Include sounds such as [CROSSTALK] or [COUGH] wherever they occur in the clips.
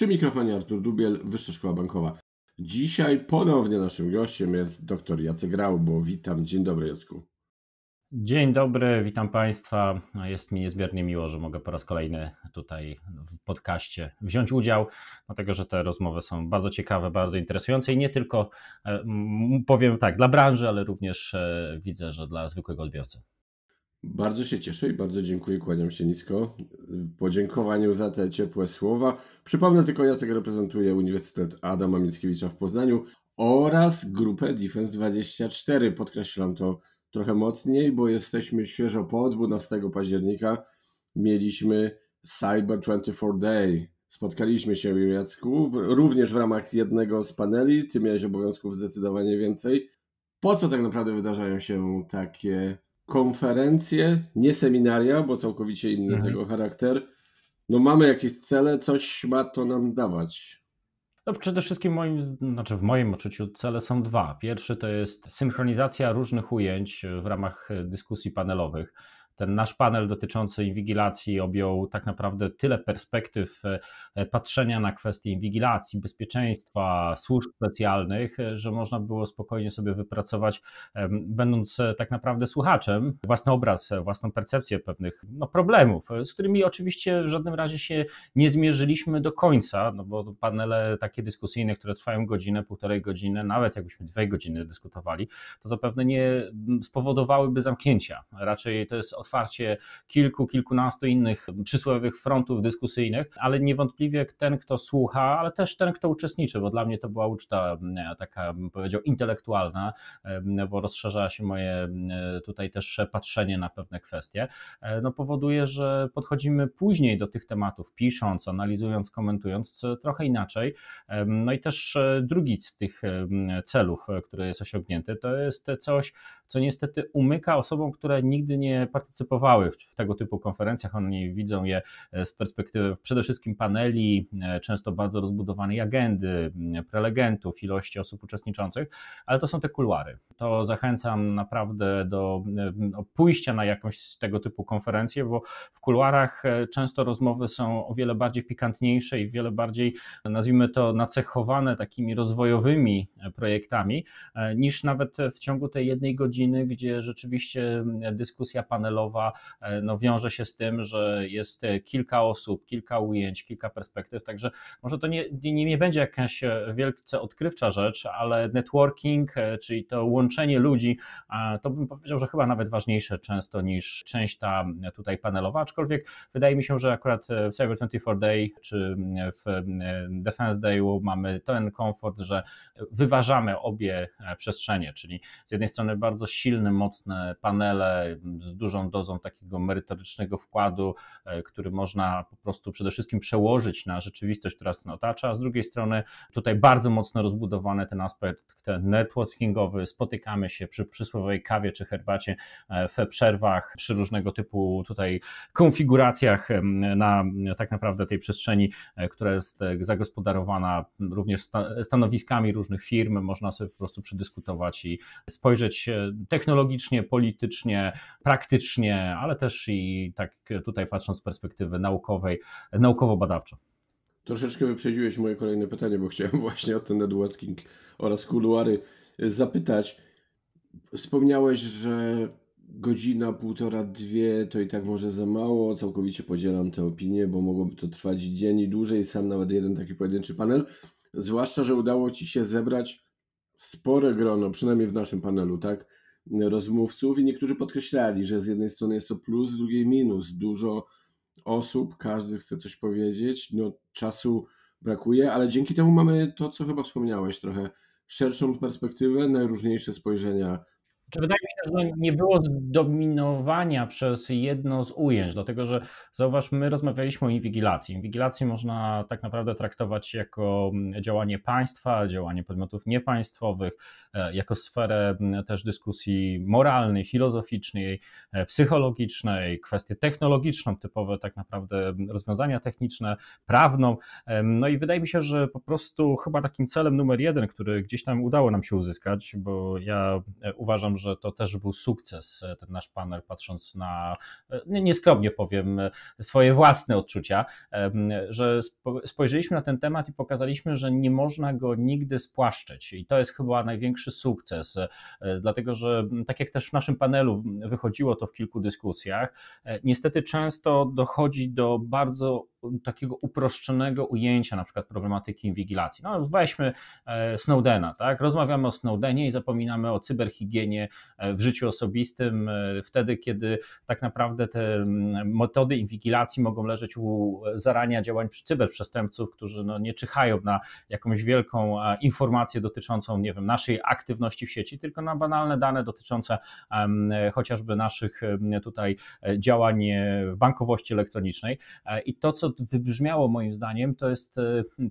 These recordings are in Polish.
Przy mikrofonie Artur Dubiel, Wyższa Szkoła Bankowa. Dzisiaj ponownie naszym gościem jest dr Jacek bo Witam, dzień dobry Jacku. Dzień dobry, witam Państwa. No, jest mi niezmiernie miło, że mogę po raz kolejny tutaj w podcaście wziąć udział, dlatego że te rozmowy są bardzo ciekawe, bardzo interesujące i nie tylko, e, powiem tak, dla branży, ale również e, widzę, że dla zwykłego odbiorcy. Bardzo się cieszę i bardzo dziękuję, kłaniam się nisko. Podziękowaniu za te ciepłe słowa. Przypomnę tylko, Jacek reprezentuje Uniwersytet Adama Mickiewicza w Poznaniu oraz grupę Defense 24. Podkreślam to trochę mocniej, bo jesteśmy świeżo po 12 października. Mieliśmy Cyber 24 Day. Spotkaliśmy się, Jacku, również w ramach jednego z paneli. Ty miałeś obowiązków zdecydowanie więcej. Po co tak naprawdę wydarzają się takie konferencje, nie seminaria, bo całkowicie inny mhm. tego charakter. No mamy jakieś cele, coś ma to nam dawać. No przede wszystkim moim, znaczy w moim odczuciu cele są dwa. Pierwszy to jest synchronizacja różnych ujęć w ramach e, dyskusji panelowych ten nasz panel dotyczący inwigilacji objął tak naprawdę tyle perspektyw e, e, patrzenia na kwestie inwigilacji, bezpieczeństwa, służb specjalnych, e, że można było spokojnie sobie wypracować, będąc tak naprawdę słuchaczem, własny obraz, własną percepcję pewnych no, problemów, z którymi oczywiście w żadnym razie się nie zmierzyliśmy do końca, no bo panele takie dyskusyjne, które trwają godzinę, półtorej godziny, nawet jakbyśmy dwie godziny dyskutowali, to zapewne nie spowodowałyby zamknięcia. Raczej to jest otwarcie kilku, kilkunastu innych przysłowiowych frontów dyskusyjnych, ale niewątpliwie ten, kto słucha, ale też ten, kto uczestniczy, bo dla mnie to była uczta e, taka, bym powiedział, intelektualna, e, bo rozszerza się moje e, tutaj też patrzenie na pewne kwestie, no powoduje, że podchodzimy później do tych tematów, pisząc, analizując, komentując trochę inaczej. No i też drugi z tych celów, który jest osiągnięty, to jest coś, co niestety umyka osobom, które nigdy nie partycypowały partycypowały w tego typu konferencjach. Oni widzą je e, z perspektywy przede wszystkim paneli, e, często bardzo rozbudowanej agendy, prelegentów, ilości osób uczestniczących, ale to są te kuluary. To zachęcam naprawdę do no, pójścia na jakąś tego typu konferencję, bo w kuluarach e, często rozmowy są o wiele bardziej pikantniejsze i wiele bardziej, nazwijmy to, nacechowane takimi rozwojowymi projektami, niż nawet w ciągu tej jednej godziny, gdzie rzeczywiście dyskusja panelowa modelowa e, no, wiąże się z tym, że jest kilka osób, kilka ujęć, kilka perspektyw, także może to nie, nie, nie będzie jakaś e, wielce odkrywcza rzecz, ale networking, e, czyli to łączenie ludzi, to bym powiedział, że chyba nawet ważniejsze często niż część ta tutaj panelowa, aczkolwiek wydaje mi się, że akurat w Cyber 24 Day czy w Defense Day mamy ten komfort, że wyważamy obie przestrzenie, czyli z jednej strony bardzo silne, mocne panele z dużą dozą takiego merytorycznego wkładu, e, który można po prostu przede wszystkim przełożyć na rzeczywistość, która nas otacza. A z drugiej strony tutaj bardzo mocno rozbudowany ten aspekt ten networkingowy, spotykamy się przy przysłowej kawie czy herbacie e, w przerwach, przy różnego typu tutaj konfiguracjach na tak naprawdę tej przestrzeni, e, która jest zagospodarowana również stanowiskami różnych firm, można sobie po prostu przedyskutować i spojrzeć technologicznie, politycznie, praktycznie ale też i tak tutaj patrząc z perspektywy naukowej, naukowo-badawczo. Troszeczkę wyprzedziłeś moje kolejne pytanie, bo chciałem [LAUGHS] właśnie o ten networking oraz kuluary zapytać. Wspomniałeś, że godzina, półtora, dwie to i tak może za mało. Całkowicie podzielam tę opinię, bo mogłoby to trwać dzień i dłużej. Sam nawet jeden taki pojedynczy panel. Zwłaszcza, że udało Ci się zebrać spore grono, przynajmniej w naszym panelu, tak? rozmówców i niektórzy podkreślali, że z jednej strony jest to plus, z drugiej minus. Dużo osób, każdy chce coś powiedzieć, no czasu brakuje, ale dzięki temu mamy to, co chyba wspomniałeś, trochę szerszą perspektywę, najróżniejsze spojrzenia czy wydaje mi się, że nie było zdominowania przez jedno z ujęć, dlatego że zauważ, my rozmawialiśmy o inwigilacji. Inwigilacji można tak naprawdę traktować jako mm, działanie państwa, działanie podmiotów niepaństwowych, e, jako sferę mm, też dyskusji moralnej, filozoficznej, e, psychologicznej, kwestię technologiczną, typowe tak naprawdę mm, rozwiązania techniczne, prawną. No i wydaje mi się, że po prostu chyba takim celem numer jeden, który gdzieś tam udało nam się uzyskać, bo ja e, uważam, że to też był sukces, e, ten nasz panel, patrząc na, e, nieskromnie powiem, e, swoje własne odczucia, że spojrzeliśmy na ten temat i pokazaliśmy, że nie można go nigdy spłaszczyć. I to jest chyba największy sukces, dlatego że, tak jak też w naszym panelu wychodziło to w kilku dyskusjach, niestety często dochodzi do bardzo takiego uproszczonego ujęcia na przykład problematyki inwigilacji. No weźmy Snowdena, tak? Rozmawiamy o Snowdenie i zapominamy o cyberhigienie E, w życiu osobistym, e, wtedy, kiedy tak naprawdę te mm, metody inwigilacji mogą leżeć u zarania działań cyberprzestępców, którzy no nie czyhają na jakąś wielką informację dotyczącą, nie wiem, naszej aktywności w sieci, tylko na banalne dane dotyczące chociażby naszych tutaj e, działań w bankowości elektronicznej. I to, co wybrzmiało moim zdaniem, to jest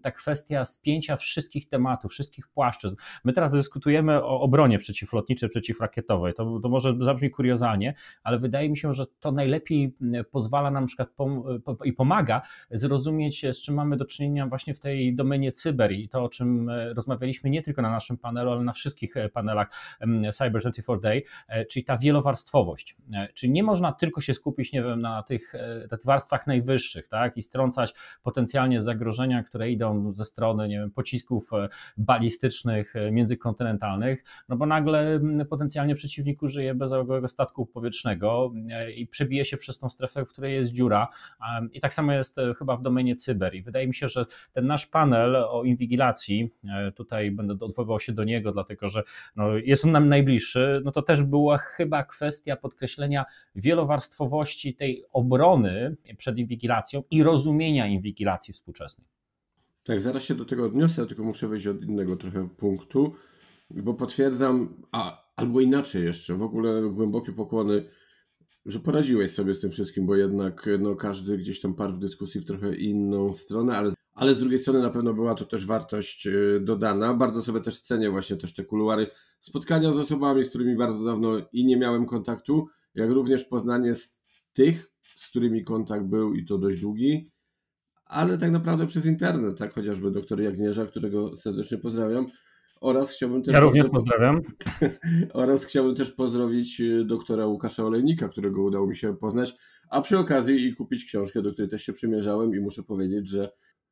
ta kwestia spięcia wszystkich tematów, wszystkich płaszczyzn. My teraz dyskutujemy o obronie przeciwlotniczej, przeciwrakietowej, rakietowej. To, to może zabrzmi kuriozalnie, ale wydaje mi się, że to najlepiej mm, pozwala nam na przykład pom i pomaga zrozumieć, e, z czym mamy do czynienia właśnie w tej domenie cyber i to, o czym e, rozmawialiśmy nie tylko na naszym panelu, ale na wszystkich e, panelach mm, Cyber 24 Day, czyli ta wielowarstwowość. Czyli nie można tylko się skupić, nie wiem, na tych, na tych warstwach najwyższych, tak, i strącać potencjalnie zagrożenia, które idą ze strony, nie wiem, pocisków balistycznych, międzykontynentalnych, no bo nagle potencjalnie mm, potencjalnie przeciwniku żyje bezałogowego statku powietrznego e, i przebije się przez tą strefę, w której jest dziura. I tak samo jest e, chyba w domenie cyber. I wydaje mi się, że ten nasz panel o inwigilacji, e, tutaj będę odwoływał się do niego, dlatego że no, jest on nam najbliższy, no to też była chyba kwestia podkreślenia wielowarstwowości tej obrony przed inwigilacją i rozumienia inwigilacji współczesnej. Tak, zaraz się do tego odniosę, tylko muszę wejść od innego trochę punktu, bo potwierdzam, a Albo inaczej jeszcze, w ogóle głębokie pokłony, że poradziłeś sobie z tym wszystkim, bo jednak no, każdy gdzieś tam parł w dyskusji w trochę inną stronę, ale, ale z drugiej strony na pewno była to też wartość y, dodana. Bardzo sobie też cenię właśnie też te kuluary, spotkania z osobami, z którymi bardzo dawno i nie miałem kontaktu, jak również poznanie z tych, z którymi kontakt był i to dość długi, ale tak naprawdę przez internet, tak chociażby doktor Jagnieża, którego serdecznie pozdrawiam, oraz chciałbym też. Ja również pozdrawiam. [LAUGHS] Oraz chciałbym też pozdrowić e, doktora Łukasza Olejnika, którego udało mi się poznać, a przy okazji i kupić książkę, do której też się przymierzałem i muszę powiedzieć, że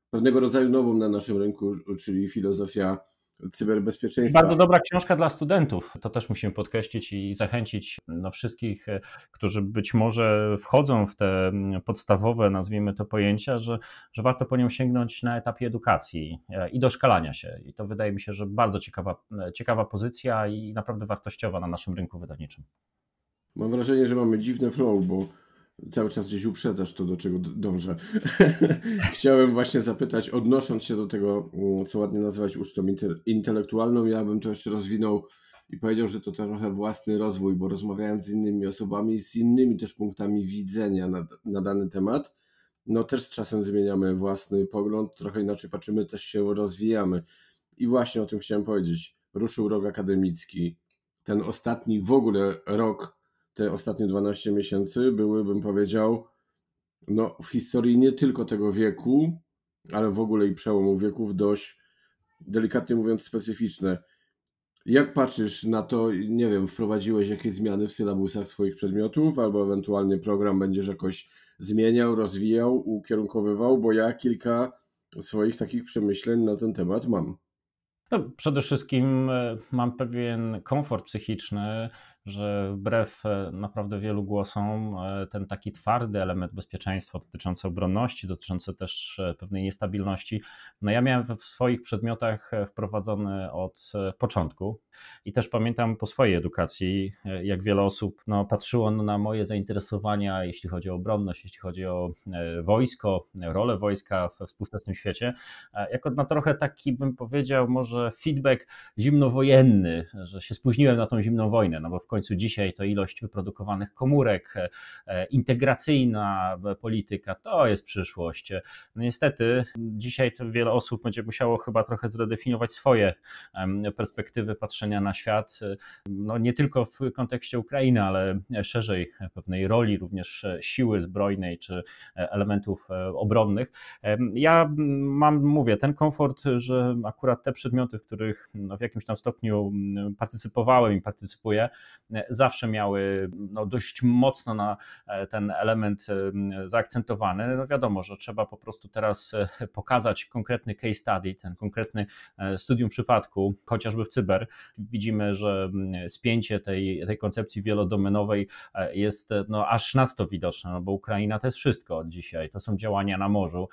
pewnego rodzaju nową na naszym rynku, czyli filozofia cyberbezpieczeństwa. Bardzo dobra książka dla studentów. To też musimy podkreślić i zachęcić no, wszystkich, którzy być może wchodzą w te podstawowe, nazwijmy to pojęcia, że, że warto po nią sięgnąć na etapie edukacji e, i doszkalania się. I to wydaje mi się, że bardzo ciekawa, e, ciekawa pozycja i naprawdę wartościowa na naszym rynku wydawniczym. Mam wrażenie, że mamy dziwne flow, bo cały czas gdzieś uprzedzasz to, do czego dążę. [LAUGHS] Chciałem właśnie zapytać, odnosząc się do tego, mm, co ładnie nazywać ucztą intelektualną, ja bym to jeszcze rozwinął i powiedział, że to trochę własny rozwój, bo rozmawiając z innymi osobami, z innymi też punktami widzenia na, na dany temat, no też z czasem zmieniamy własny pogląd, trochę inaczej patrzymy, też się rozwijamy. I właśnie o tym chciałem powiedzieć. Ruszył rok akademicki. Ten ostatni w ogóle rok te ostatnie 12 miesięcy były, bym powiedział, no, w historii nie tylko tego wieku, ale w ogóle i przełomu wieków dość, delikatnie mówiąc, specyficzne. Jak patrzysz na to, nie wiem, wprowadziłeś jakieś zmiany w sylabusach swoich przedmiotów, albo ewentualnie program będziesz jakoś zmieniał, rozwijał, ukierunkowywał, bo ja kilka swoich takich przemyśleń na ten temat mam. No, przede wszystkim e, mam pewien komfort psychiczny, że wbrew e, naprawdę wielu głosom, e, ten taki twardy element bezpieczeństwa dotyczący obronności, dotyczący też e, pewnej niestabilności, no ja miałem w swoich przedmiotach wprowadzony od początku i też pamiętam po swojej edukacji, jak wiele osób no, patrzyło na moje zainteresowania, jeśli chodzi o obronność, jeśli chodzi o wojsko, rolę wojska we współczesnym świecie, jako na trochę taki bym powiedział, może feedback zimnowojenny, że się spóźniłem na tą zimną wojnę, no bo w końcu końcu dzisiaj to ilość wyprodukowanych komórek, e, integracyjna e, polityka, to jest przyszłość. No niestety dzisiaj to wiele osób będzie musiało chyba trochę zredefiniować swoje perspektywy patrzenia na świat, e, no nie tylko w kontekście Ukrainy, ale szerzej pewnej roli również siły zbrojnej czy elementów obronnych. Ja mm, mam, mówię, ten komfort, że akurat te przedmioty, w których no, w jakimś tam stopniu mm, partycypowałem i partycypuję, E, zawsze miały no, dość mocno na e, ten element e, zaakcentowany. No wiadomo, że trzeba po prostu teraz pokazać konkretny case study, ten konkretny studium przypadku, chociażby w cyber. Widzimy, że spięcie tej, tej koncepcji wielodomenowej jest no, aż nadto widoczne, no bo Ukraina to jest wszystko od dzisiaj. To są działania na morzu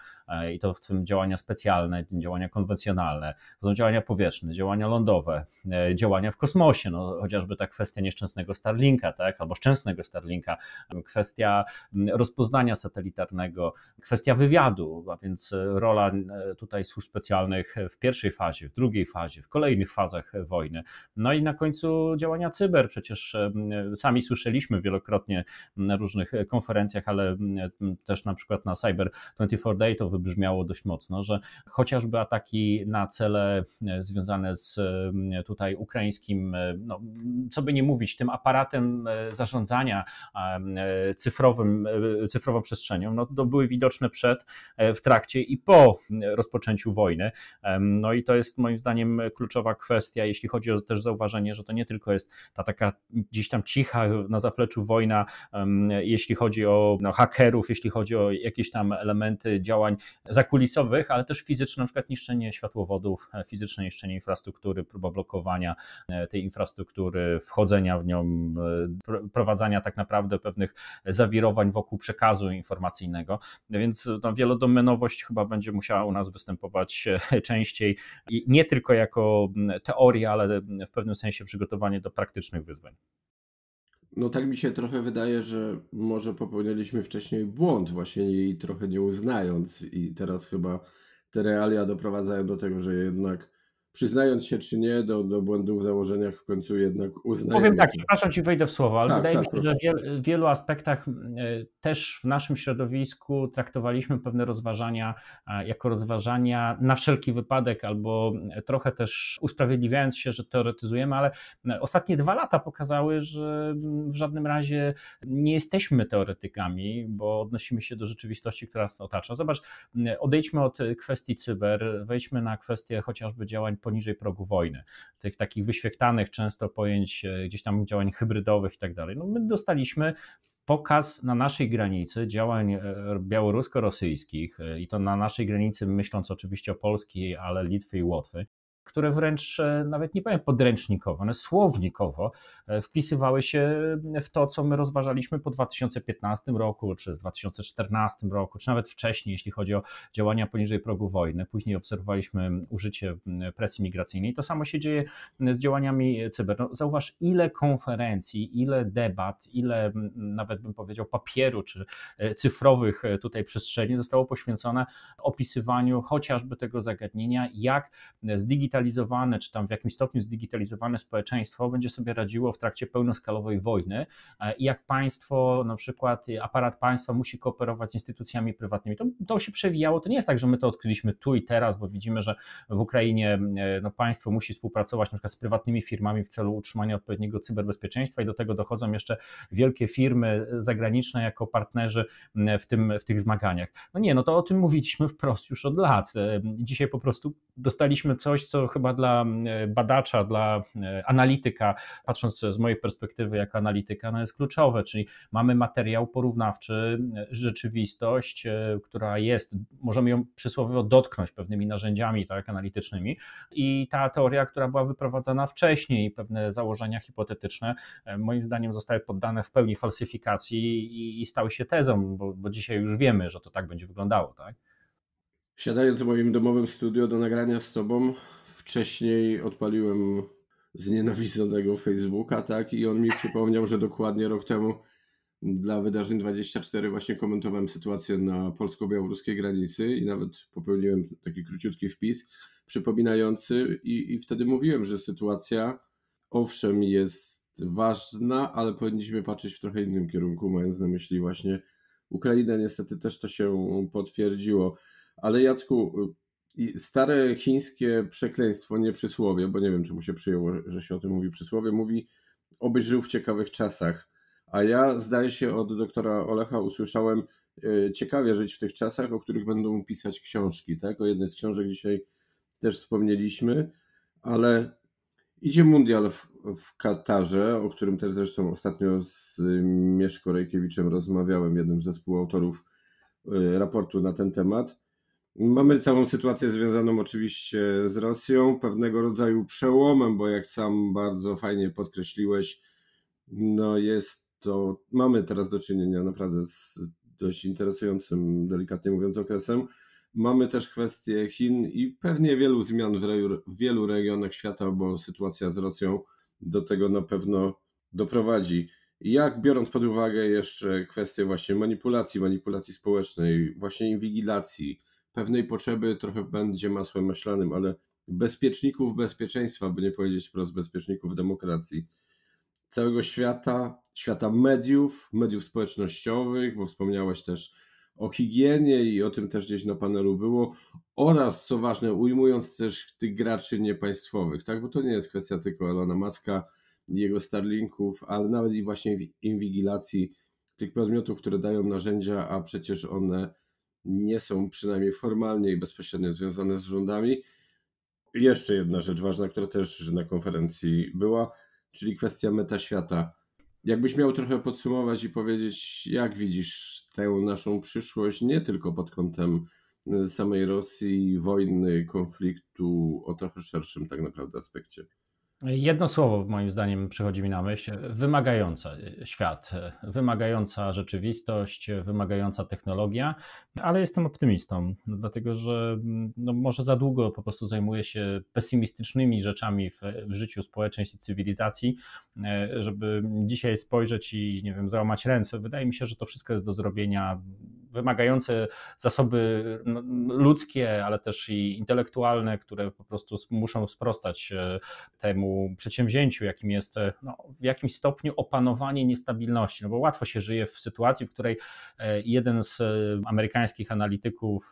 i to w tym działania specjalne, działania konwencjonalne, to są działania powietrzne, działania lądowe, działania w kosmosie, no, chociażby ta kwestia nieszczęsna nieszczęsnego Starlinka, tak? albo szczęsnego Starlinka, kwestia mm, rozpoznania satelitarnego, kwestia wywiadu, a więc e, rola e, tutaj służb specjalnych w pierwszej fazie, w drugiej fazie, w kolejnych fazach wojny. No i na końcu działania cyber, przecież e, sami słyszeliśmy wielokrotnie na różnych konferencjach, ale też na przykład na Cyber 24 Day to wybrzmiało dość mocno, że chociażby ataki na cele związane z tutaj ukraińskim, no, co by nie mówić, tym aparatem e, zarządzania e, cyfrowym, e, cyfrową przestrzenią, no to były widoczne przed, w trakcie i po rozpoczęciu wojny. No i to jest moim zdaniem kluczowa kwestia, jeśli chodzi o też zauważenie, że to nie tylko jest ta taka gdzieś tam cicha na zapleczu wojna, jeśli chodzi o no, hakerów, jeśli chodzi o jakieś tam elementy działań zakulisowych, ale też fizyczne, na przykład niszczenie światłowodów, fizyczne niszczenie infrastruktury, próba blokowania tej infrastruktury, wchodzenia uczelniom e, prowadzenia tak naprawdę pewnych zawirowań wokół przekazu informacyjnego, więc ta no, wielodomenowość chyba będzie musiała u nas występować e, częściej i nie tylko jako teoria, ale w pewnym sensie przygotowanie do praktycznych wyzwań. No tak mi się trochę wydaje, że może popełniliśmy wcześniej błąd, właśnie jej trochę nie uznając, i teraz chyba te realia doprowadzają do tego, że jednak przyznając się czy nie do, do błędów w założeniach, w końcu jednak uznajemy. Powiem tak, przepraszam, ci wejdę w słowo, ale tak, wydaje tak, mi się, proszę. że w wiel, wielu aspektach e, też w naszym środowisku traktowaliśmy pewne rozważania jako rozważania na wszelki wypadek, albo e, trochę też usprawiedliwiając się, że teoretyzujemy, ale ostatnie dwa lata pokazały, że w żadnym razie nie jesteśmy teoretykami, bo odnosimy się do rzeczywistości, która nas otacza. Zobacz, odejdźmy od kwestii cyber, wejdźmy na kwestię chociażby działań poniżej progu wojny, tych takich wyświechtanych często pojęć e, gdzieś tam działań hybrydowych i tak dalej. No my dostaliśmy pokaz na naszej granicy działań e, białorusko-rosyjskich e, i to na naszej granicy myśląc oczywiście o Polski, ale Litwy i Łotwy, które wręcz e, nawet nie powiem podręcznikowo, one słownikowo e, wpisywały się mm, w to, co my rozważaliśmy po 2015 roku, czy 2014 roku, czy nawet wcześniej, jeśli chodzi o działania poniżej progu wojny. Później obserwowaliśmy mm, użycie mm, presji migracyjnej. To samo się dzieje z działaniami e, cyber. No, zauważ, ile konferencji, ile debat, ile nawet bym powiedział papieru, czy cyfrowych tutaj przestrzeni zostało poświęcone opisywaniu chociażby tego zagadnienia, jak z zdigitalizować zdigitalizowane, czy tam w jakimś stopniu zdigitalizowane społeczeństwo będzie sobie radziło w trakcie pełnoskalowej wojny e, i jak państwo, na przykład y, aparat państwa musi kooperować z instytucjami prywatnymi. To, to się przewijało, to nie jest tak, że my to odkryliśmy tu i teraz, bo widzimy, że w Ukrainie e, no, państwo musi współpracować na przykład z prywatnymi firmami w celu utrzymania odpowiedniego cyberbezpieczeństwa i do tego dochodzą jeszcze wielkie firmy e, zagraniczne jako partnerzy w, tym, w tych zmaganiach. No nie, no to o tym mówiliśmy wprost już od lat. Dzisiaj po prostu dostaliśmy coś, co chyba dla mm, badacza, dla e, analityka, patrząc z mojej perspektywy jako analityka, no jest kluczowe, czyli mamy materiał porównawczy, e, rzeczywistość, e, która jest, możemy ją przysłowiowo dotknąć pewnymi narzędziami tak, analitycznymi i ta teoria, która była wyprowadzana wcześniej, pewne założenia hipotetyczne, moim zdaniem zostały poddane w pełni falsyfikacji i, i stały się tezą, bo, bo dzisiaj już wiemy, że to tak będzie wyglądało. Tak? Siadając w moim domowym studio do nagrania z Tobą, wcześniej odpaliłem znienawidzonego Facebooka, tak, i on mi przypomniał, że dokładnie rok temu dla wydarzeń 24 właśnie komentowałem sytuację na polsko-białoruskiej granicy i nawet popełniłem taki króciutki wpis przypominający i, i wtedy mówiłem, że sytuacja owszem jest ważna, ale powinniśmy patrzeć w trochę innym kierunku, mając na myśli właśnie Ukrainę. Niestety też to się potwierdziło. Ale Jacku, i stare chińskie przekleństwo, nie przysłowie, bo nie wiem, czy mu się przyjęło, że się o tym mówi przysłowie, mówi obyś żył w ciekawych czasach. A ja, zdaje się, od doktora Olecha usłyszałem e, ciekawie żyć w tych czasach, o których będą pisać książki. Tak? O jednej z książek dzisiaj też wspomnieliśmy, ale idzie mundial w, w Katarze, o którym też zresztą ostatnio z Mieszko Rejkiewiczem rozmawiałem, jednym z zespołu autorów e, raportu na ten temat. Mamy całą sytuację związaną oczywiście z Rosją, pewnego rodzaju przełomem, bo jak sam bardzo fajnie podkreśliłeś, no jest to, mamy teraz do czynienia naprawdę z dość interesującym, delikatnie mówiąc, okresem. Mamy też kwestię Chin i pewnie wielu zmian w, reju, w wielu regionach świata, bo sytuacja z Rosją do tego na pewno doprowadzi. Jak biorąc pod uwagę jeszcze kwestię właśnie manipulacji, manipulacji społecznej, właśnie inwigilacji, pewnej potrzeby trochę będzie masłem myślanym, ale bezpieczników bezpieczeństwa, by nie powiedzieć wprost bezpieczników demokracji, całego świata, świata mediów, mediów społecznościowych, bo wspomniałeś też o higienie i o tym też gdzieś na panelu było, oraz co ważne, ujmując też tych graczy niepaństwowych, tak? Bo to nie jest kwestia tylko Elona Maska, jego Starlinków, ale nawet i właśnie inwigilacji tych podmiotów, które dają narzędzia, a przecież one nie są przynajmniej formalnie i bezpośrednio związane z rządami. Jeszcze jedna rzecz ważna, która też na konferencji była, czyli kwestia metaświata. Jakbyś miał trochę podsumować i powiedzieć, jak widzisz tę naszą przyszłość, nie tylko pod kątem y, samej Rosji, wojny, konfliktu, o trochę szerszym tak naprawdę aspekcie. Jedno słowo moim zdaniem przychodzi mi na myśl: wymagająca świat, wymagająca rzeczywistość, wymagająca technologia, ale jestem optymistą, dlatego że no, może za długo po prostu zajmuję się pesymistycznymi rzeczami w, w życiu społeczeństw i cywilizacji, żeby dzisiaj spojrzeć i nie wiem, załamać ręce. Wydaje mi się, że to wszystko jest do zrobienia wymagające zasoby no, ludzkie, ale też i intelektualne, które po prostu muszą sprostać e, temu temu przedsięwzięciu, jakim jest e, no, w jakimś stopniu opanowanie niestabilności, no bo łatwo się żyje w sytuacji, w której e, jeden z e, amerykańskich analityków,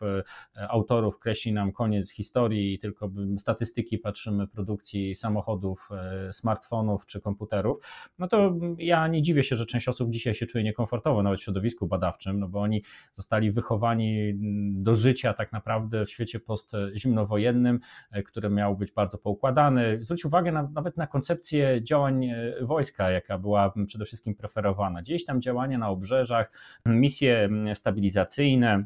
autorów kreśli nam koniec historii i tylko statystyki patrzymy produkcji samochodów, smartfonów czy komputerów, no to ja nie dziwię się, że część osób dzisiaj się czuje niekomfortowo nawet w środowisku badawczym, no bo oni zostali wychowani mm, do życia tak naprawdę w świecie postzimnowojennym, który miał być bardzo poukładany. Zwróć uwagę na nawet na koncepcję działań e, wojska, jaka była przede wszystkim preferowana. Gdzieś tam działania na obrzeżach, misje stabilizacyjne,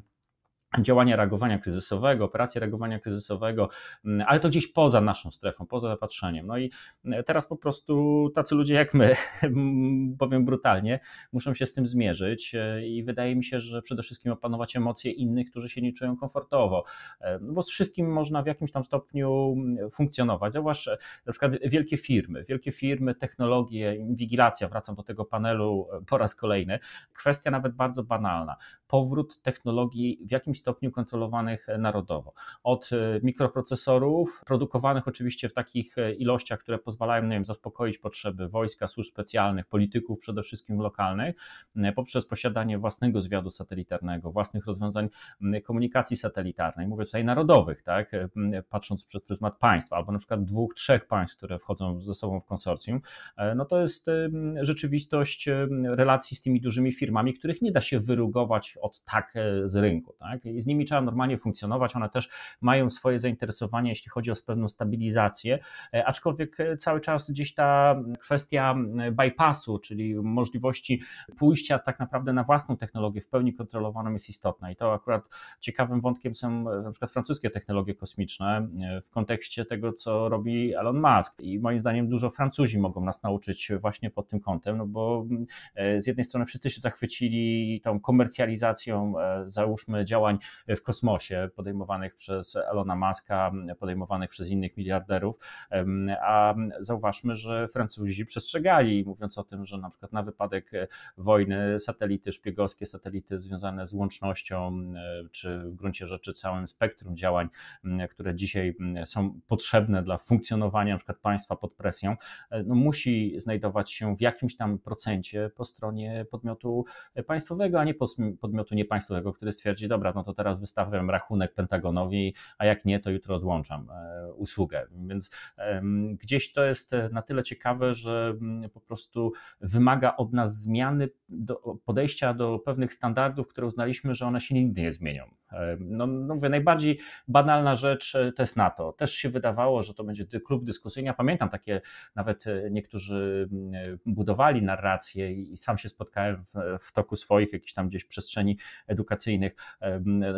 działania reagowania kryzysowego, operacje reagowania kryzysowego, mm, ale to gdzieś poza naszą strefą, poza zapatrzeniem. No i mm, teraz po prostu tacy ludzie jak my, [LAUGHS] mm, powiem brutalnie, muszą się z tym zmierzyć e, i wydaje mi się, że przede wszystkim opanować emocje innych, którzy się nie czują komfortowo, e, no bo z wszystkim można w jakimś tam stopniu funkcjonować, zwłaszcza na przykład wielkie firmy, wielkie firmy, technologie, inwigilacja, wracam do tego panelu e, po raz kolejny, kwestia nawet bardzo banalna, powrót technologii w jakimś stopniu kontrolowanych e, narodowo. Od e, mikroprocesorów, produkowanych oczywiście w takich e, ilościach, które pozwalają no nie wiem, zaspokoić potrzeby wojska, służb specjalnych, polityków przede wszystkim lokalnych, poprzez posiadanie własnego zwiadu satelitarnego, własnych rozwiązań komunikacji satelitarnej, mówię tutaj narodowych, tak, patrząc przez pryzmat państwa, albo na przykład dwóch, trzech państw, które wchodzą ze sobą w konsorcjum, no to jest rzeczywistość relacji z tymi dużymi firmami, których nie da się wyrugować od tak z rynku, tak? i z nimi trzeba normalnie funkcjonować. One też mają swoje zainteresowanie, jeśli chodzi o pewną stabilizację, e, aczkolwiek e, cały czas gdzieś ta kwestia bypassu, czyli możliwości pójścia tak naprawdę na własną technologię w pełni kontrolowaną jest istotna i to akurat ciekawym wątkiem są e, na przykład francuskie technologie kosmiczne w kontekście tego, co robi Elon Musk i moim zdaniem dużo Francuzi mogą nas nauczyć właśnie pod tym kątem, no bo z jednej strony wszyscy się zachwycili tą komercjalizacją załóżmy działań w kosmosie podejmowanych przez Elona Muska, podejmowanych przez innych miliarderów, a zauważmy, że Francuzi przestrzegali, mówiąc o tym, że na przykład na wypadek wojny satelity szpiegowskie, satelity związane z łącznością, czy w gruncie rzeczy całym spektrum działań, które dzisiaj są potrzebne dla funkcjonowania na przykład państwa pod presją, e, no musi znajdować się w jakimś tam procencie po stronie podmiotu państwowego, a nie podmiotu niepaństwowego, który stwierdzi, dobra, no to teraz wystawiam rachunek Pentagonowi, a jak nie, to jutro odłączam e, usługę. Więc gdzieś to jest e, na tyle ciekawe, że mm, po prostu wymaga od nas zmiany do podejścia do pewnych standardów, które uznaliśmy, że one się nigdy nie zmienią. No, no mówię, najbardziej banalna rzecz e, to jest NATO. Też się wydawało, że to będzie klub dyskusyjny. Ja pamiętam takie, e, nawet e, niektórzy mm, budowali narrację i sam się spotkałem w, w toku swoich jakichś tam gdzieś przestrzeni edukacyjnych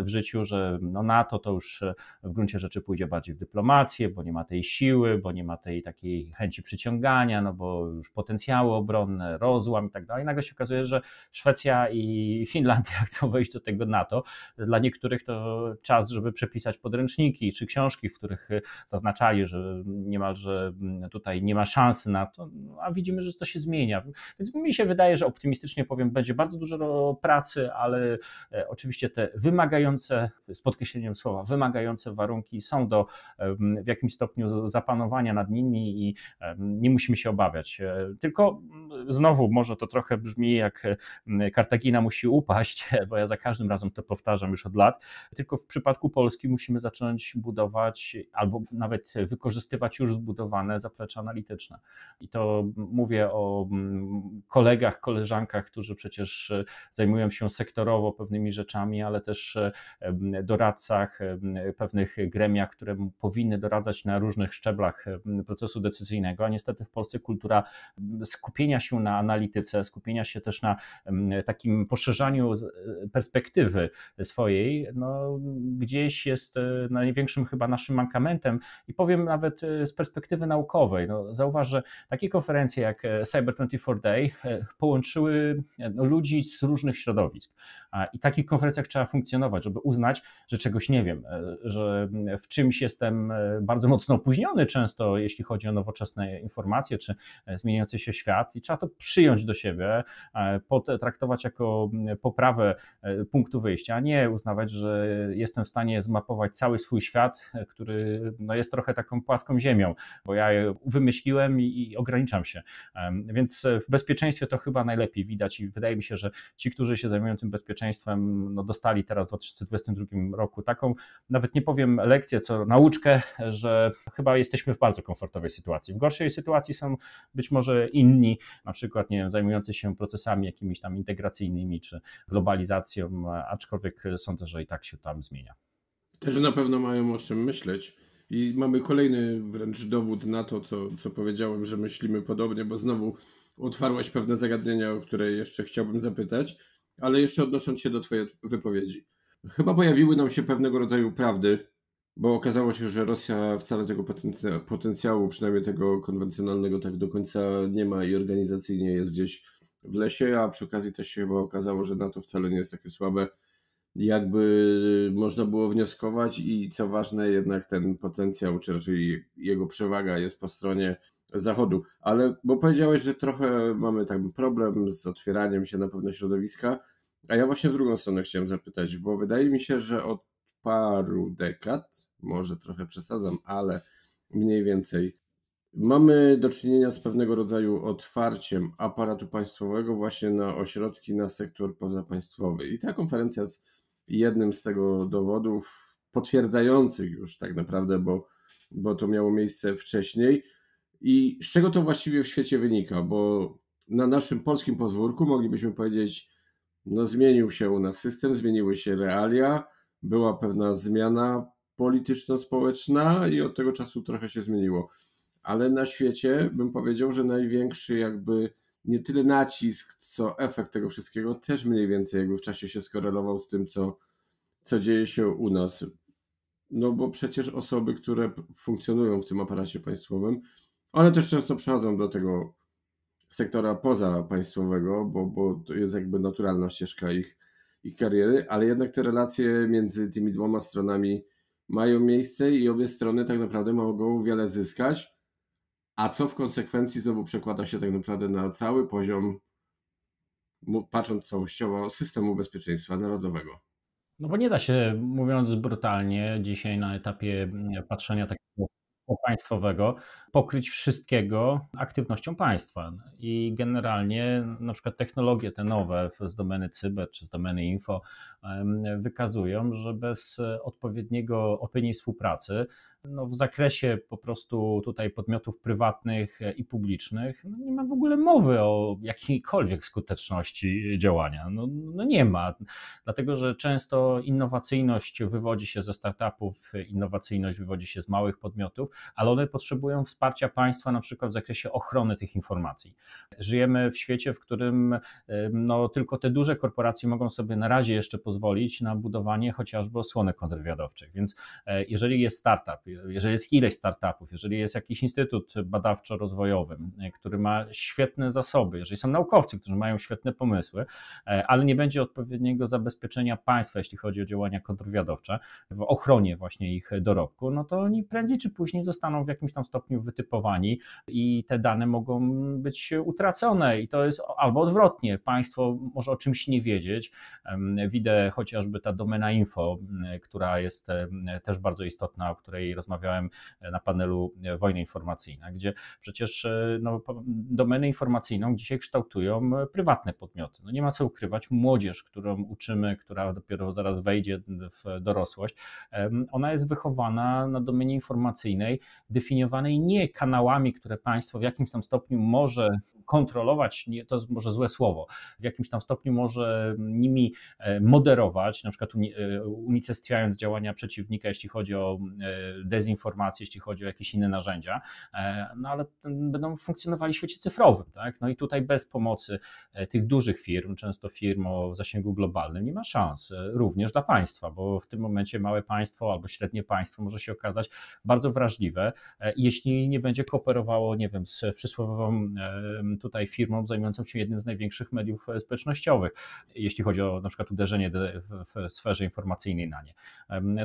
w życiu, że no NATO to już w gruncie rzeczy pójdzie bardziej w dyplomację, bo nie ma tej siły, bo nie ma tej takiej chęci przyciągania, no bo już potencjały obronne, rozłam i tak dalej. Nagle się okazuje, że Szwecja i Finlandia [LAUGHS] chcą wejść do tego NATO. Dla niektórych których to czas, żeby przepisać podręczniki czy książki, w których y, zaznaczali, że niemalże mm, tutaj nie ma szansy na to, a widzimy, że to się zmienia. Więc mi się wydaje, że optymistycznie powiem, będzie bardzo dużo pracy, ale e, oczywiście te wymagające, z podkreśleniem słowa, wymagające warunki są do w jakimś stopniu zapanowania nad nimi i nie musimy się obawiać. E, tylko mm, znowu, może to trochę brzmi jak Kartagina mm, musi upaść, [LAUGHS] bo ja za każdym razem to powtarzam już od lat lat, tylko w przypadku Polski musimy zacząć budować albo nawet wykorzystywać już zbudowane zaplecze analityczne. I to mówię o mm, kolegach, koleżankach, którzy przecież e, zajmują się sektorowo pewnymi rzeczami, ale też e, doradcach, e, pewnych gremiach, które powinny doradzać na różnych szczeblach procesu decyzyjnego, a niestety w Polsce kultura skupienia się na analityce, skupienia się też na takim poszerzaniu perspektywy swojej no, gdzieś jest e, największym chyba naszym mankamentem i powiem nawet e, z perspektywy naukowej. No, zauważ, że takie konferencje jak e, Cyber 24 Day połączyły no, ludzi z różnych środowisk. I takich konferencjach trzeba funkcjonować, żeby uznać, że czegoś nie wiem, e, że w czymś jestem e, bardzo mocno opóźniony często, jeśli chodzi o nowoczesne informacje czy e, zmieniający się świat, i trzeba to przyjąć do siebie, traktować jako poprawę punktu wyjścia, a nie uznawać, że jestem w stanie zmapować cały swój świat, który no, jest trochę taką płaską ziemią, bo ja wymyśliłem i ograniczam się. Więc w bezpieczeństwie to chyba najlepiej widać i wydaje mi się, że ci, którzy się zajmują tym bezpieczeństwem, no, dostali teraz w 2022 roku taką, nawet nie powiem lekcję, co nauczkę, że chyba jesteśmy w bardzo komfortowej sytuacji. W gorszej sytuacji są być może inni, na przykład nie wiem, zajmujący się procesami jakimiś tam integracyjnymi czy globalizacją, aczkolwiek sądzę, że i tak się tam zmienia. Też na pewno mają o czym myśleć. I mamy kolejny wręcz dowód na to, co, co powiedziałem, że myślimy podobnie, bo znowu otwarłaś pewne zagadnienia, o które jeszcze chciałbym zapytać ale jeszcze odnosząc się do Twojej wypowiedzi. Chyba pojawiły nam się pewnego rodzaju prawdy, bo okazało się, że Rosja wcale tego potencjału, przynajmniej tego konwencjonalnego, tak do końca nie ma i organizacyjnie jest gdzieś w lesie, a przy okazji też się chyba okazało, że NATO wcale nie jest takie słabe, jakby można było wnioskować i co ważne, jednak ten potencjał, czy raczej jego przewaga jest po stronie Zachodu. Ale bo powiedziałeś, że trochę mamy tak problem z otwieraniem się na pewne środowiska, a ja właśnie w drugą stronę chciałem zapytać, bo wydaje mi się, że od paru dekad, może trochę przesadzam, ale mniej więcej, mamy do czynienia z pewnego rodzaju otwarciem aparatu państwowego właśnie na ośrodki, na sektor pozapaństwowy. I ta konferencja jest jednym z tego dowodów potwierdzających już tak naprawdę, bo, bo to miało miejsce wcześniej i z czego to właściwie w świecie wynika? Bo na naszym polskim podwórku moglibyśmy powiedzieć, no zmienił się u nas system, zmieniły się realia, była pewna zmiana polityczno-społeczna i od tego czasu trochę się zmieniło. Ale na świecie bym powiedział, że największy jakby nie tyle nacisk, co efekt tego wszystkiego też mniej więcej jakby w czasie się skorelował z tym, co, co dzieje się u nas. No bo przecież osoby, które funkcjonują w tym aparacie państwowym, one też często przechodzą do tego sektora pozapaństwowego, bo, bo to jest jakby naturalna ścieżka ich, ich kariery, ale jednak te relacje między tymi dwoma stronami mają miejsce i obie strony tak naprawdę mogą wiele zyskać, a co w konsekwencji znowu przekłada się tak naprawdę na cały poziom, patrząc całościowo, systemu bezpieczeństwa narodowego. No bo nie da się, mówiąc brutalnie, dzisiaj na etapie mm, patrzenia takiego państwowego pokryć wszystkiego aktywnością państwa. I generalnie na przykład technologie te nowe z domeny cyber czy z domeny info wykazują, że bez odpowiedniego, odpowiedniej współpracy no, w zakresie po prostu tutaj podmiotów prywatnych i publicznych no, nie ma w ogóle mowy o jakiejkolwiek skuteczności działania. No, no nie ma, dlatego że często innowacyjność wywodzi się ze startupów, innowacyjność wywodzi się z małych podmiotów, ale one potrzebują wsparcia państwa na przykład w zakresie ochrony tych informacji. Żyjemy w świecie, w którym no, tylko te duże korporacje mogą sobie na razie jeszcze pozwolić na budowanie chociażby osłonek kontrwywiadowczych, więc e, jeżeli jest startup, jeżeli jest ileś startupów, jeżeli jest jakiś instytut badawczo-rozwojowy, e, który ma świetne zasoby, jeżeli są naukowcy, którzy mają świetne pomysły, e, ale nie będzie odpowiedniego zabezpieczenia państwa, jeśli chodzi o działania kontrwywiadowcze, w ochronie właśnie ich dorobku, no to oni prędzej czy później zostaną w jakimś tam stopniu wytypowani i te dane mogą być utracone i to jest albo odwrotnie, państwo może o czymś nie wiedzieć, widzę chociażby ta domena info, która jest też bardzo istotna, o której rozmawiałem e, na panelu e, wojny informacyjnej, gdzie przecież e, no, domenę informacyjną dzisiaj kształtują prywatne podmioty. No, nie ma co ukrywać, młodzież, którą uczymy, która dopiero zaraz wejdzie w dorosłość, ona jest wychowana na domenie informacyjnej, definiowanej nie kanałami, które państwo w jakimś tam stopniu może kontrolować, nie, to jest może złe słowo, w jakimś tam stopniu może nimi e, moderować, na przykład e, unicestwiając działania przeciwnika, jeśli chodzi o e, dezinformację, jeśli chodzi o jakieś inne narzędzia, no ale będą funkcjonowali w świecie cyfrowym, tak? No i tutaj bez pomocy tych dużych firm, często firm o zasięgu globalnym, nie ma szans, również dla państwa, bo w tym momencie małe państwo albo średnie państwo może się okazać bardzo wrażliwe, jeśli nie będzie kooperowało, nie wiem, z przysłowiową tutaj firmą zajmującą się jednym z największych mediów e, społecznościowych, jeśli chodzi o na przykład uderzenie w, w sferze informacyjnej na nie.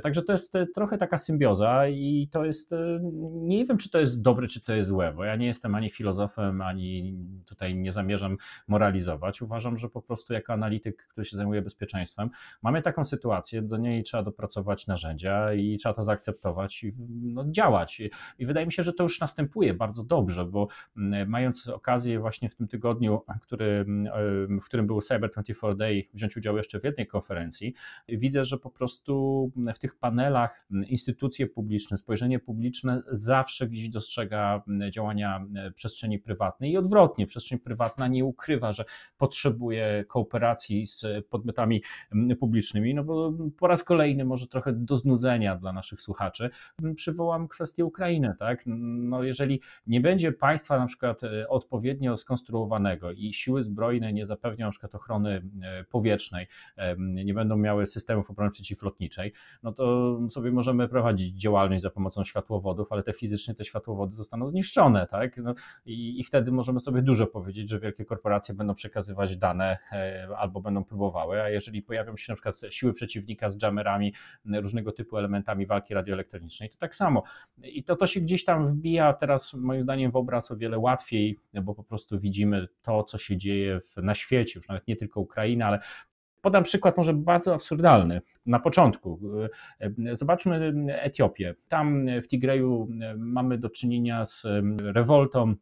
Także to jest e, trochę taka symbioza i to jest, e, nie wiem czy to jest dobre, czy to jest złe, bo ja nie jestem ani filozofem, ani tutaj nie zamierzam moralizować. Uważam, że po prostu jako analityk, który się zajmuje bezpieczeństwem, mamy taką sytuację, do niej trzeba dopracować narzędzia i trzeba to zaakceptować i no, działać. I wydaje mi się, że to już następuje bardzo dobrze, bo mając okazję właśnie w tym tygodniu, który, w którym był Cyber 24 Day, wziąć udział jeszcze w jednej konferencji. Widzę, że po prostu w tych panelach instytucje publiczne, spojrzenie publiczne zawsze gdzieś dostrzega działania przestrzeni prywatnej i odwrotnie, przestrzeń prywatna nie ukrywa, że potrzebuje kooperacji z podmiotami publicznymi, no bo po raz kolejny może trochę do znudzenia dla naszych słuchaczy przywołam kwestię Ukrainy, tak? No jeżeli nie będzie państwa na przykład e, odpowiednio odpowiednio skonstruowanego i siły zbrojne nie zapewnią na przykład ochrony e, powietrznej, nie będą miały systemów obrony przeciwlotniczej, no to sobie możemy prowadzić działalność za pomocą światłowodów, ale te fizycznie te światłowody zostaną zniszczone, tak? No i, i, wtedy możemy sobie dużo powiedzieć, że wielkie korporacje będą przekazywać dane e, albo będą próbowały, a jeżeli pojawią się na przykład siły przeciwnika z jammerami, różnego typu elementami walki radioelektronicznej, to tak samo. I to, to się gdzieś tam wbija teraz moim zdaniem w obraz o wiele łatwiej, bo po prostu prostu widzimy to, co się dzieje w, na świecie, już nawet nie tylko Ukraina, ale podam przykład może bardzo absurdalny. Na początku e, e, zobaczmy Etiopię. Tam w Tigreju e, mamy do czynienia z rewoltą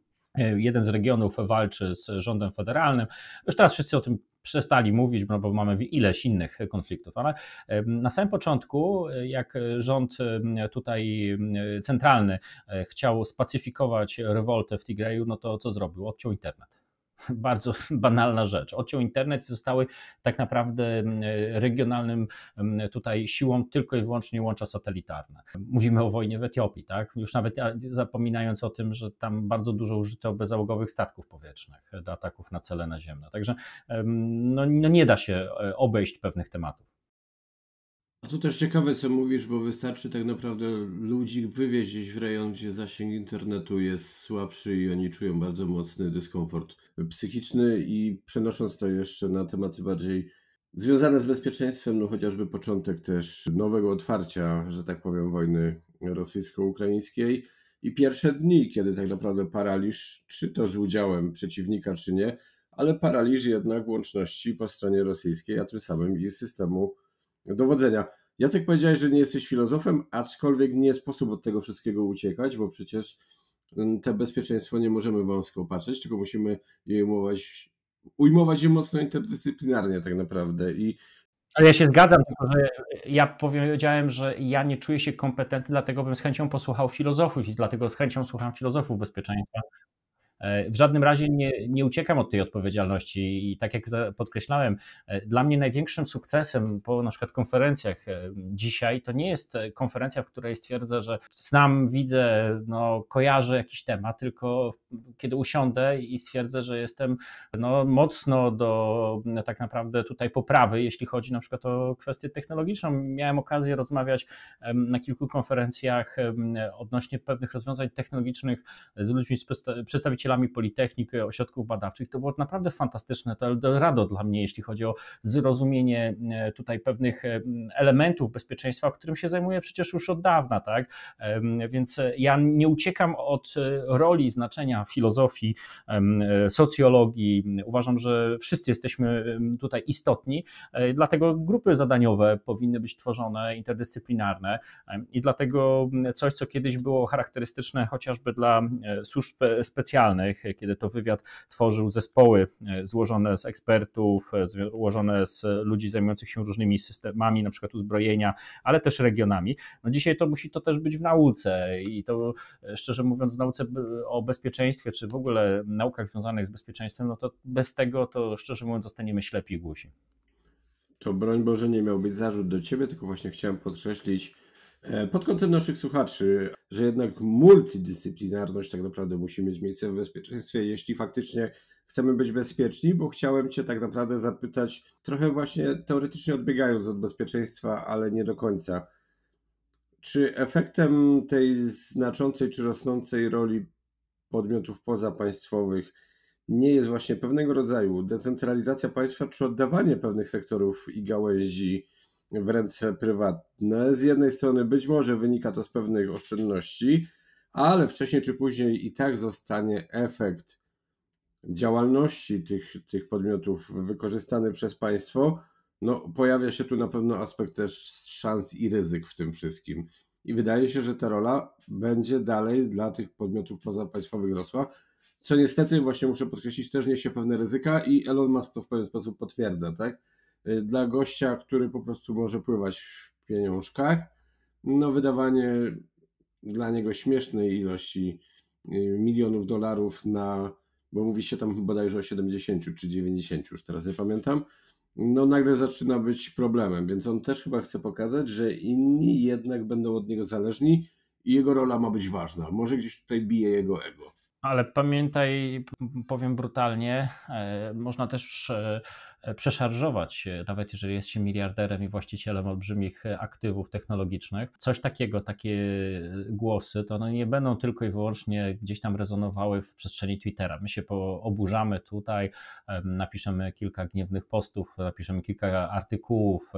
jeden z regionów walczy z rządem federalnym. Już teraz wszyscy o tym przestali mówić, no bo mamy ileś innych konfliktów, ale na samym początku, jak rząd tutaj centralny e, chciał spacyfikować rewoltę w Tigreju, no to co zrobił? Odciął internet. [LAUGHS] bardzo banalna rzecz. Odciął internet i zostały tak naprawdę mm, regionalnym mm, tutaj siłą tylko i wyłącznie łącza satelitarne. Mówimy o wojnie w Etiopii, tak? Już nawet zapominając o tym, że tam bardzo dużo użyto bezzałogowych statków powietrznych do ataków na cele naziemne. Także no, no nie da się e, obejść pewnych tematów. A to też ciekawe, co mówisz, bo wystarczy tak naprawdę ludzi wywieźć gdzieś w rejon, gdzie zasięg internetu jest słabszy i oni czują bardzo mocny dyskomfort psychiczny i przenosząc to jeszcze na tematy bardziej związane z bezpieczeństwem, no chociażby początek też nowego otwarcia, że tak powiem, wojny rosyjsko-ukraińskiej i pierwsze dni, kiedy tak naprawdę paraliż, czy to z udziałem przeciwnika, czy nie, ale paraliż jednak łączności po stronie rosyjskiej, a tym samym i systemu dowodzenia. Jacek powiedziałeś, że nie jesteś filozofem, aczkolwiek nie sposób od tego wszystkiego uciekać, bo przecież mm, te bezpieczeństwo nie możemy wąsko patrzeć, tylko musimy je ujmować, ujmować je mocno interdyscyplinarnie tak naprawdę i ale ja się zgadzam, tylko że ja powiedziałem, że ja nie czuję się kompetentny, dlatego bym z chęcią posłuchał filozofów i dlatego z chęcią słucham filozofów bezpieczeństwa, E, w żadnym razie nie, nie uciekam od tej odpowiedzialności i tak jak podkreślałem, e, dla mnie największym sukcesem po na przykład konferencjach e, dzisiaj to nie jest konferencja, w której stwierdzę, że znam, widzę, no, kojarzę jakiś temat, tylko kiedy usiądę i stwierdzę, że jestem no, mocno do tak naprawdę tutaj poprawy, jeśli chodzi na przykład o kwestię technologiczną. Miałem okazję rozmawiać na kilku konferencjach odnośnie pewnych rozwiązań technologicznych z ludźmi, z przedstawicielami nauczycielami Politechnik, ośrodków badawczych. To było naprawdę fantastyczne, to Eldorado dla mnie, jeśli chodzi o zrozumienie e, tutaj pewnych e, elementów bezpieczeństwa, którym się zajmuję przecież już od dawna, tak? Więc e, ja nie uciekam od roli, znaczenia filozofii, socjologii. Uważam, że wszyscy jesteśmy tutaj istotni, dlatego grupy zadaniowe powinny być tworzone, interdyscyplinarne i dlatego mm, coś, co kiedyś było charakterystyczne chociażby dla służb specjalnych, danych, kiedy to wywiad tworzył zespoły e, złożone z ekspertów, e, złożone z ludzi zajmujących się różnymi systemami, na przykład uzbrojenia, ale też regionami. No dzisiaj to musi to też być w nauce i to e, szczerze mówiąc w nauce o bezpieczeństwie, czy w ogóle naukach związanych z bezpieczeństwem, no to bez tego to szczerze mówiąc zostaniemy ślepi i głusi. To broń Boże nie miał być zarzut do Ciebie, tylko właśnie chciałem podkreślić E, pod kątem naszych słuchaczy, że jednak multidyscyplinarność tak naprawdę musi mieć miejsce w bezpieczeństwie, jeśli faktycznie chcemy być bezpieczni, bo chciałem Cię tak naprawdę zapytać, trochę właśnie teoretycznie odbiegając od bezpieczeństwa, ale nie do końca. Czy efektem tej znaczącej czy rosnącej roli podmiotów pozapaństwowych nie jest właśnie pewnego rodzaju decentralizacja państwa czy oddawanie pewnych sektorów i gałęzi? w ręce prywatne. Z jednej strony być może wynika to z pewnych oszczędności, ale wcześniej czy później i tak zostanie efekt działalności tych, tych podmiotów wykorzystany przez państwo. No, pojawia się tu na pewno aspekt też szans i ryzyk w tym wszystkim. I wydaje się, że ta rola będzie dalej dla tych podmiotów pozapaństwowych rosła, co niestety, właśnie muszę podkreślić, też niesie pewne ryzyka i Elon Musk to w pewien sposób potwierdza, tak? Y, dla gościa, który po prostu może pływać w pieniążkach, no wydawanie dla niego śmiesznej ilości y, milionów dolarów na, bo mówi się tam bodajże o 70 czy 90, już teraz nie pamiętam, no nagle zaczyna być problemem, więc on też chyba chce pokazać, że inni jednak będą od niego zależni i jego rola ma być ważna. Może gdzieś tutaj bije jego ego. Ale pamiętaj, powiem brutalnie, e, można też e, przeszarżować, e, nawet jeżeli jest się miliarderem i właścicielem olbrzymich e, aktywów technologicznych. Coś takiego, takie e, głosy, to one nie będą tylko i wyłącznie gdzieś tam rezonowały w przestrzeni Twittera. My się oburzamy tutaj, napiszemy kilka gniewnych postów, napiszemy kilka artykułów,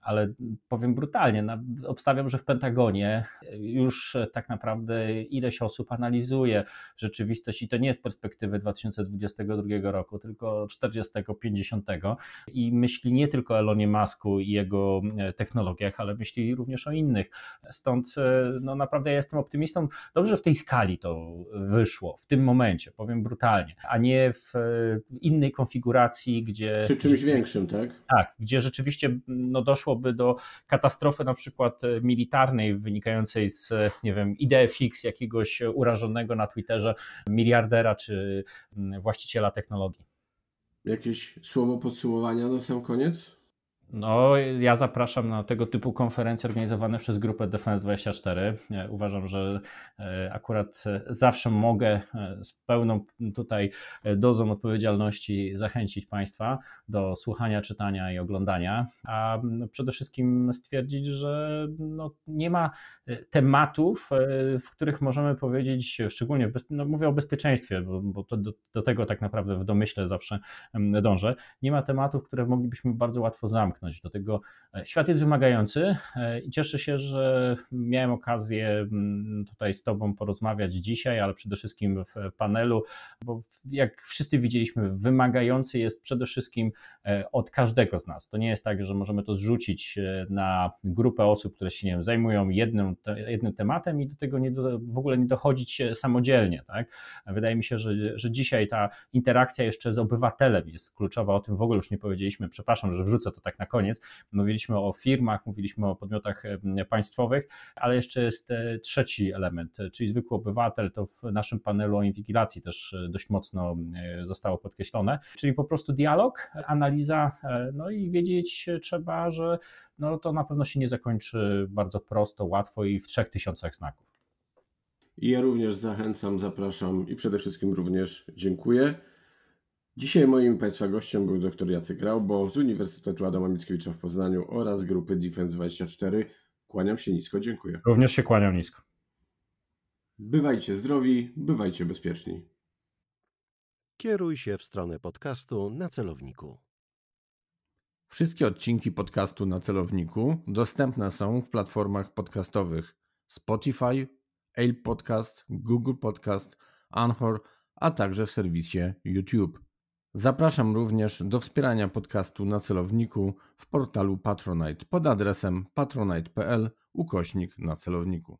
ale powiem brutalnie, obstawiam, że w Pentagonie już tak naprawdę ileś osób analizuje rzeczywistość i to nie z perspektywy 2022 roku, tylko 40-50 i myśli nie tylko o Elonie Masku i jego e, technologiach, ale myśli również o innych. Stąd e, no, naprawdę ja jestem optymistą. Dobrze, że w tej skali to wyszło, w tym momencie, powiem brutalnie, a nie w e, innej konfiguracji, gdzie... Przy czymś większym, tak? Tak, gdzie rzeczywiście no, doszłoby do katastrofy na przykład militarnej wynikającej z, nie wiem, idei fix jakiegoś urażonego na Twitterze miliardera czy właściciela technologii. Jakieś słowo podsumowania na sam koniec? No, ja zapraszam na tego typu konferencje organizowane przez grupę Defense24. Uważam, że e, akurat e, zawsze mogę e, z pełną tutaj dozą odpowiedzialności zachęcić Państwa do słuchania, czytania i oglądania, a przede wszystkim stwierdzić, że no, nie ma tematów, w których możemy powiedzieć, szczególnie w no, mówię o bezpieczeństwie, bo, bo to, do, do tego tak naprawdę w domyśle zawsze dążę, nie ma tematów, które moglibyśmy bardzo łatwo zamknąć do tego e, świat jest wymagający e, i cieszę się, że miałem okazję mm, tutaj z Tobą porozmawiać dzisiaj, ale przede wszystkim w panelu, bo jak wszyscy widzieliśmy, wymagający jest przede wszystkim e, od każdego z nas. To nie jest tak, że możemy to zrzucić na grupę osób, które się nie wiem, zajmują jednym, jednym tematem i do tego nie do, w ogóle nie dochodzić samodzielnie. Tak? Wydaje mi się, że, że dzisiaj ta interakcja jeszcze z obywatelem jest kluczowa, o tym w ogóle już nie powiedzieliśmy. Przepraszam, że wrzucę to tak na koniec. Mówiliśmy o firmach, mówiliśmy o podmiotach państwowych, ale jeszcze jest e, trzeci element, e, czyli zwykły obywatel. To w naszym panelu o inwigilacji też e, dość mocno zostało podkreślone, czyli po prostu dialog, analiza, no i wiedzieć trzeba, że no to na pewno się nie zakończy bardzo prosto, łatwo i w trzech tysiącach znaków. Ja również zachęcam, zapraszam i przede wszystkim również dziękuję. Dzisiaj moim Państwa gościem był dr Jacek Raubo z Uniwersytetu Adama Mickiewicza w Poznaniu oraz grupy Defense 24. Kłaniam się nisko, dziękuję. Również się kłaniam nisko. Bywajcie zdrowi, bywajcie bezpieczni. Kieruj się w stronę podcastu na celowniku. Wszystkie odcinki podcastu na celowniku dostępne są w platformach podcastowych Spotify, Apple Podcast, Google Podcast, Anchor, a także w serwisie YouTube. Zapraszam również do wspierania podcastu na celowniku w portalu Patronite pod adresem patronite.pl ukośnik na celowniku.